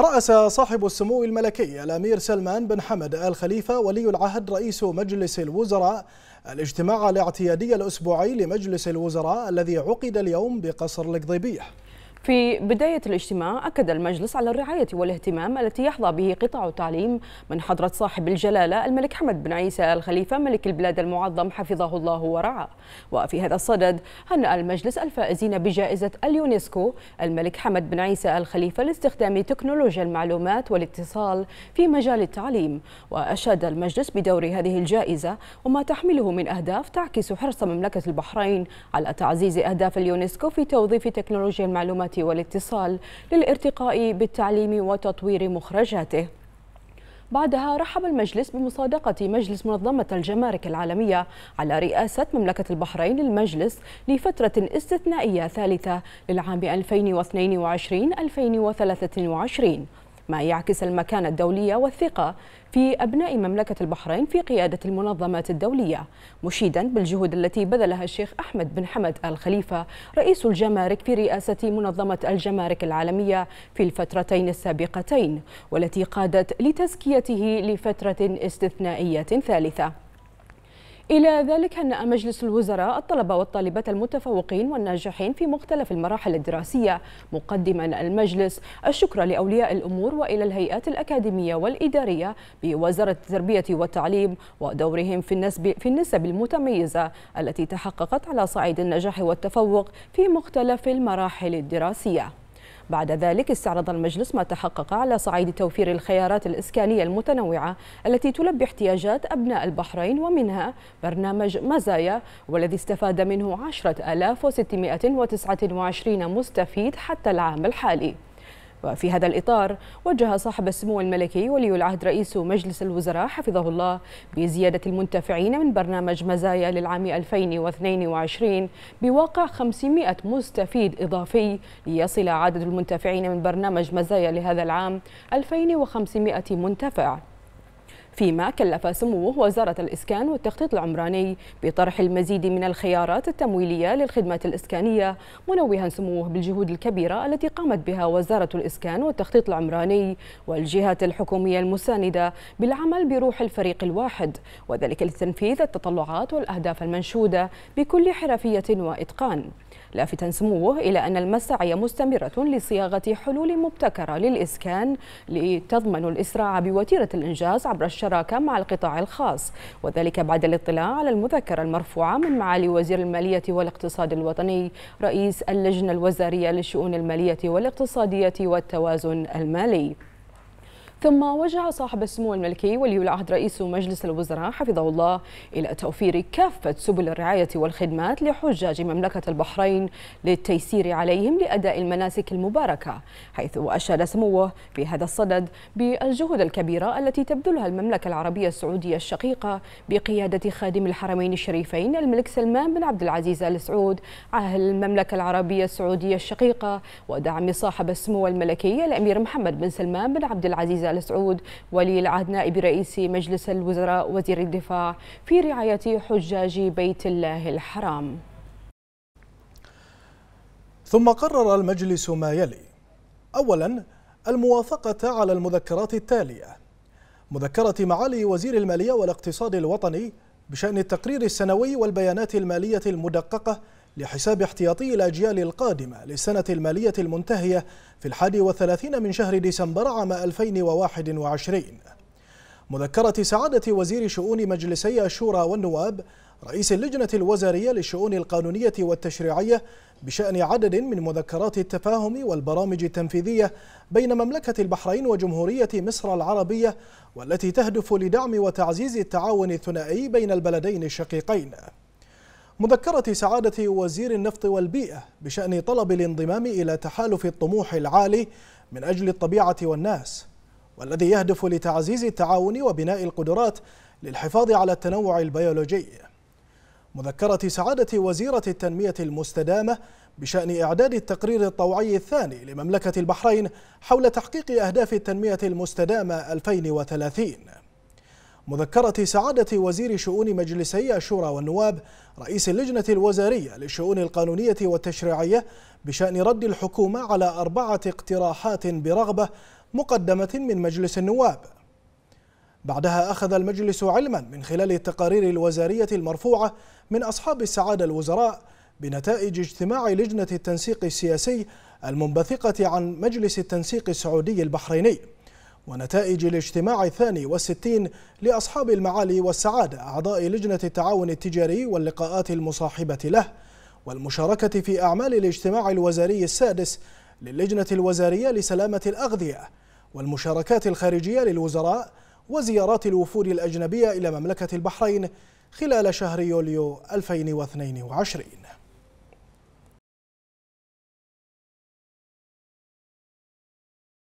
رأس صاحب السمو الملكي الأمير سلمان بن حمد آل خليفة ولي العهد رئيس مجلس الوزراء الاجتماع الاعتيادي الأسبوعي لمجلس الوزراء الذي عقد اليوم بقصر القضيبيح في بداية الاجتماع أكد المجلس على الرعاية والاهتمام التي يحظى به قطاع التعليم من حضرة صاحب الجلالة الملك حمد بن عيسى الخليفة ملك البلاد المعظم حفظه الله ورعاه وفي هذا الصدد هنأ المجلس الفائزين بجائزة اليونسكو الملك حمد بن عيسى الخليفة لاستخدام تكنولوجيا المعلومات والاتصال في مجال التعليم وأشاد المجلس بدور هذه الجائزة وما تحمله من أهداف تعكس حرص مملكة البحرين على تعزيز أهداف اليونسكو في توظيف تكنولوجيا المعلومات التبادلات والاتصال للارتقاء بالتعليم وتطوير مخرجاته بعدها رحب المجلس بمصادقة مجلس منظمة الجمارك العالمية على رئاسة مملكة البحرين المجلس لفترة استثنائية ثالثة للعام 2022-2023 ما يعكس المكانة الدولية والثقة في أبناء مملكة البحرين في قيادة المنظمات الدولية مشيدا بالجهود التي بذلها الشيخ أحمد بن حمد الخليفة رئيس الجمارك في رئاسة منظمة الجمارك العالمية في الفترتين السابقتين والتي قادت لتزكيته لفترة استثنائية ثالثة إلى ذلك هنأ مجلس الوزراء الطلبة والطالبات المتفوقين والناجحين في مختلف المراحل الدراسية مقدما المجلس الشكر لأولياء الأمور وإلى الهيئات الأكاديمية والإدارية بوزارة التربية والتعليم ودورهم في النسب في النسب المتميزة التي تحققت على صعيد النجاح والتفوق في مختلف المراحل الدراسية بعد ذلك استعرض المجلس ما تحقق على صعيد توفير الخيارات الإسكانية المتنوعة التي تلبي احتياجات أبناء البحرين ومنها برنامج مزايا والذي استفاد منه 10629 مستفيد حتى العام الحالي وفي هذا الإطار وجه صاحب السمو الملكي ولي العهد رئيس مجلس الوزراء حفظه الله بزيادة المنتفعين من برنامج مزايا للعام 2022 بواقع 500 مستفيد إضافي ليصل عدد المنتفعين من برنامج مزايا لهذا العام 2500 منتفع فيما كلف سموه وزارة الإسكان والتخطيط العمراني بطرح المزيد من الخيارات التمويلية للخدمات الإسكانية منوها سموه بالجهود الكبيرة التي قامت بها وزارة الإسكان والتخطيط العمراني والجهات الحكومية المساندة بالعمل بروح الفريق الواحد وذلك لتنفيذ التطلعات والأهداف المنشودة بكل حرفية وإتقان لافتا سموه إلى أن المساعي مستمرة لصياغة حلول مبتكرة للإسكان لتضمن الإسراع بوتيرة الإنجاز عبر الشرق الشراكة مع القطاع الخاص وذلك بعد الاطلاع على المذكرة المرفوعة من معالي وزير المالية والاقتصاد الوطني رئيس اللجنة الوزارية للشؤون المالية والاقتصادية والتوازن المالي ثم وجه صاحب السمو الملكي ولي العهد رئيس مجلس الوزراء حفظه الله إلى توفير كافة سبل الرعاية والخدمات لحجاج مملكة البحرين للتيسير عليهم لأداء المناسك المباركة حيث أشاد سموه في هذا الصدد بالجهود الكبيرة التي تبذلها المملكة العربية السعودية الشقيقة بقيادة خادم الحرمين الشريفين الملك سلمان بن عبد العزيز آل سعود عاهل المملكة العربية السعودية الشقيقة ودعم صاحب السمو الملكي الأمير محمد بن سلمان بن عبد العزيز آل سعود ولي العهد نائب رئيس مجلس الوزراء وزير الدفاع في رعاية حجاج بيت الله الحرام ثم قرر المجلس ما يلي أولا الموافقة على المذكرات التالية مذكرة معالي وزير المالية والاقتصاد الوطني بشأن التقرير السنوي والبيانات المالية المدققة لحساب احتياطي الأجيال القادمة للسنة المالية المنتهية في الحادي والثلاثين من شهر ديسمبر عام 2021 مذكرة سعادة وزير شؤون مجلسي الشورى والنواب رئيس اللجنة الوزارية للشؤون القانونية والتشريعية بشأن عدد من مذكرات التفاهم والبرامج التنفيذية بين مملكة البحرين وجمهورية مصر العربية والتي تهدف لدعم وتعزيز التعاون الثنائي بين البلدين الشقيقين مذكرة سعادة وزير النفط والبيئة بشأن طلب الانضمام إلى تحالف الطموح العالي من أجل الطبيعة والناس والذي يهدف لتعزيز التعاون وبناء القدرات للحفاظ على التنوع البيولوجي مذكرة سعادة وزيرة التنمية المستدامة بشأن إعداد التقرير الطوعي الثاني لمملكة البحرين حول تحقيق أهداف التنمية المستدامة 2030 مذكرة سعادة وزير شؤون مجلسي الشورى والنواب رئيس اللجنة الوزارية للشؤون القانونية والتشريعية بشأن رد الحكومة على أربعة اقتراحات برغبة مقدمة من مجلس النواب بعدها أخذ المجلس علما من خلال التقارير الوزارية المرفوعة من أصحاب السعادة الوزراء بنتائج اجتماع لجنة التنسيق السياسي المنبثقة عن مجلس التنسيق السعودي البحريني ونتائج الاجتماع الثاني والستين لأصحاب المعالي والسعادة أعضاء لجنة التعاون التجاري واللقاءات المصاحبة له والمشاركة في أعمال الاجتماع الوزاري السادس للجنة الوزارية لسلامة الأغذية والمشاركات الخارجية للوزراء وزيارات الوفود الأجنبية إلى مملكة البحرين خلال شهر يوليو 2022